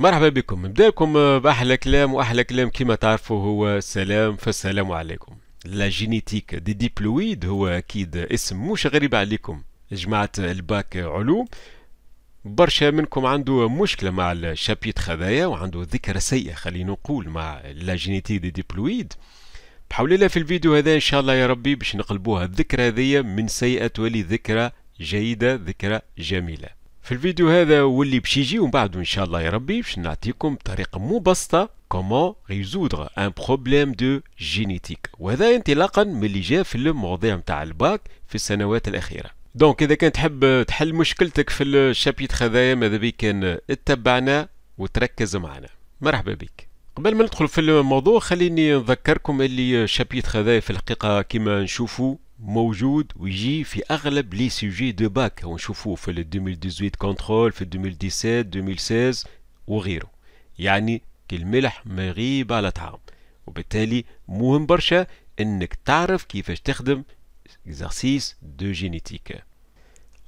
مرحبا بكم نبداكم آه، باحلى كلام واحلى كلام كما تعرفوا هو السلام فالسلام عليكم لا جينيتيك دي ديبلويد هو اكيد اسم مش غريب عليكم جماعه الباك علوم برشا منكم عنده مشكله مع الشابيت هذايا وعنده ذكرى سيئه خلينا نقول مع لا جينيتيك دي ديبلويد بحول الله في الفيديو هذا ان شاء الله يا ربي باش نقلبوها الذكرى هذيا من سيئه تولي ذكرى جيده ذكرى جميله في الفيديو هذا واللي باش يجي ومن بعده ان شاء الله يا ربي باش نعطيكم طريقه مبسطه كومون ريزودغ ان بروبليم دو جينيتيك وهذا انطلاقا من اللي جاء في المواضيع نتاع الباك في السنوات الاخيره دونك اذا كنت تحب تحل مشكلتك في الشابيت هذايا ماذا بيك كان اتبعنا وتركز معنا مرحبا بك قبل ما ندخل في الموضوع خليني نذكركم اللي شابيت هذايا في الحقيقه كما نشوفوا موجود ويجي في اغلب لي سوجي دو باك ونشوفوه في 2018 كنترول في 2017 2016 وغيره يعني الملح ما يغيب على طعام وبالتالي مهم برشا انك تعرف كيفاش تخدم اكزرسيس دو جينيتيك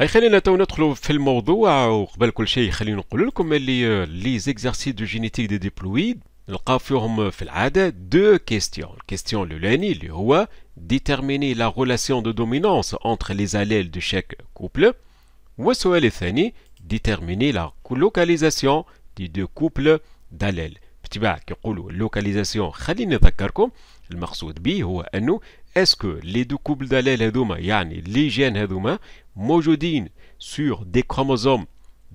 اي خلينا تو ندخلوا في الموضوع وقبل كل شيء خلينا نقول لكم اللي لي زيكزارسيس دو جينيتيك دي ديبلويد نلقاو فيهم في العاده دو كيستيون الكيستيون الاولاني اللي هو déterminer la relation de dominance entre les allèles de chaque couple. déterminer la localisation des deux couples d'allèles. localisation est-ce que les deux couples d'allèles هذوما les gènes sont sur des chromosomes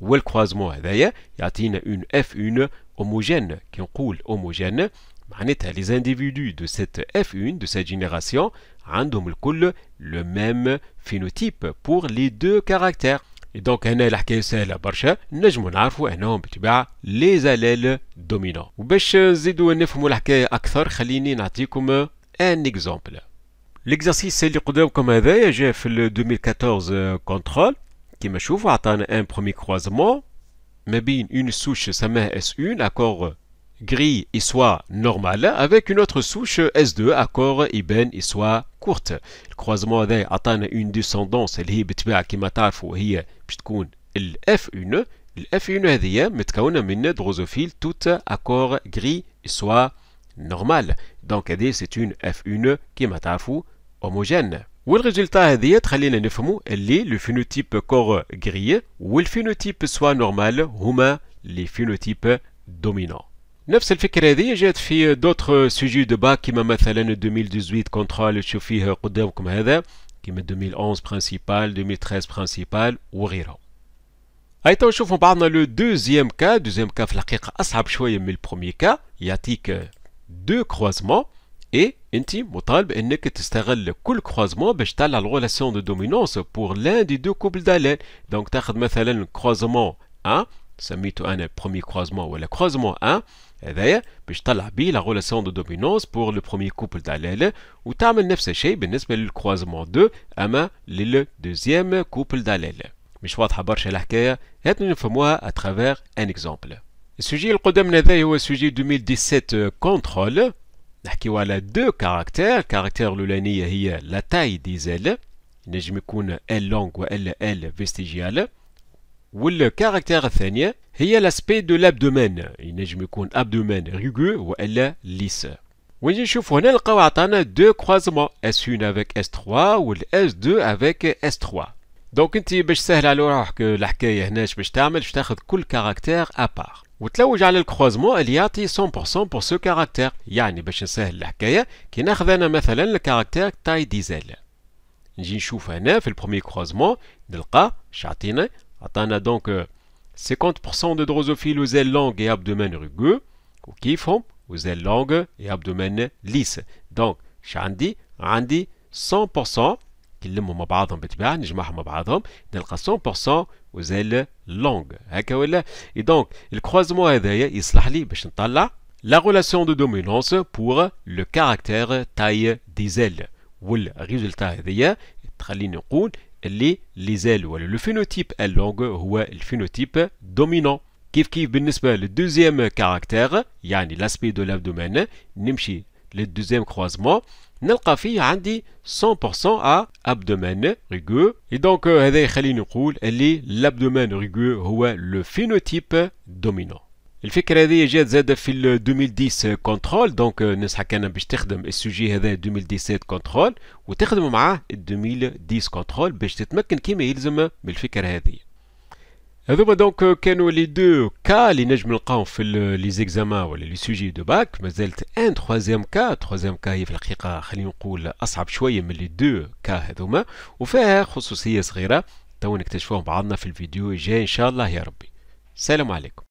Et le croisement. D'ailleurs, il y a une F1 homogène, qu'on appelle homogène, bah, signifie que les individus de cette F1, de cette génération, ont tous le même phénotype pour les deux caractères. Et donc, en l'occurrence, la première, nous montrons en haut, probablement les allèles dominants. Beaucoup de gens ne font pas l'expérience. Plus tard, je vais vous donner un exemple. L'exercice est le même comme avant. Je fais le 2014 euh, contrôle. Qui me chauffe atteint un premier croisement mais bien une souche S1 accord gris et soit normal avec une autre souche S2 accord ébène, ben et soit courte. Le croisement atteint une descendance libre qui m'a fallu puisque le F1 le F1 est dit mais que on a une hybride tout accord gris et soit normal. Donc c'est une F1 qui m'a homogène. Le résultat est le phénotype corps gris ou le phénotype soit normal. ou les phénotypes dominants. Neuf, fait j'ai d'autres sujets de bas qui m'a mis en 2018 contre le qui m'a 2011 principal, 2013 principal ou le deuxième cas, deuxième premier cas. Il y a deux croisements. Et, tu es obligé d'utiliser tous les croisement, pour la relation de dominance pour l'un des deux couples d'allèles. Donc, tu le croisement 1. Je l'ai le premier croisement ou le croisement 1. Pour obtenir la relation de dominance pour le premier couple d'allèles. Et tu fais la même chose le croisement 2 ou pour le deuxième couple d'allèles. je vais à travers un exemple. Le sujet de est le sujet 2017 contrôle. Nous qui deux caractères. le caractère de y est la taille des ailes. Il ne jme longue ou aile vestigiale. Et le caractère second, il l'aspect de l'abdomen. Il ne jme abdomen rugueux ou lisse. On va jeter deux croisements. S1 avec S3 ou S2 avec S3. Donc, une fois que c'est réglé, alors, là, que là, qui je caractère à part. Et là où j'ai le croisement, il y a 100% pour ce caractère. Il y a un peu de choses qui sont les caractères taille diesel. Je vais vous le premier croisement. Je vais vous montrer. donc 50% de drosophiles aux ailes longues et abdominaux rugueux, qui font aux ailes longues et abdominaux lisses. Donc, je vais 100% qui est le même. Je vais vous montrer. Je vais 100% ailes longues. Et donc, le croisement est de la relation de dominance pour le caractère taille des ailes. le résultat est que les ailes, le phénotype est longue ou le phénotype dominant. ce le deuxième caractère, l'aspect de l'abdomen, le deuxième croisement نلقى فيه عندي 100% à abdomen rugueux et donc هذا يخليني نقول اللي l'abdomen rugueux هو le phénotype dominant الفكره هذه جات زاده في 2010 كنترول دونك نصحك كان باش تخدم السوجي هذا 2017 كنترول وتخدم معاه 2010 كنترول باش تتمكن كيما يلزم من الفكره هذه هذوما دونك كانوا لي دو كا اللي نجم نلقاهم في لي زيكزامان ولا لي سوجي دو باك مازالت ان تخوازيام كا تخوازيام كا هي في الحقيقه خلينا نقول اصعب شويه من لي دو كا هذوما وفيها خصوصيه صغيره تو نكتشفوهم بعضنا في الفيديو الجاي ان شاء الله يا ربي السلام عليكم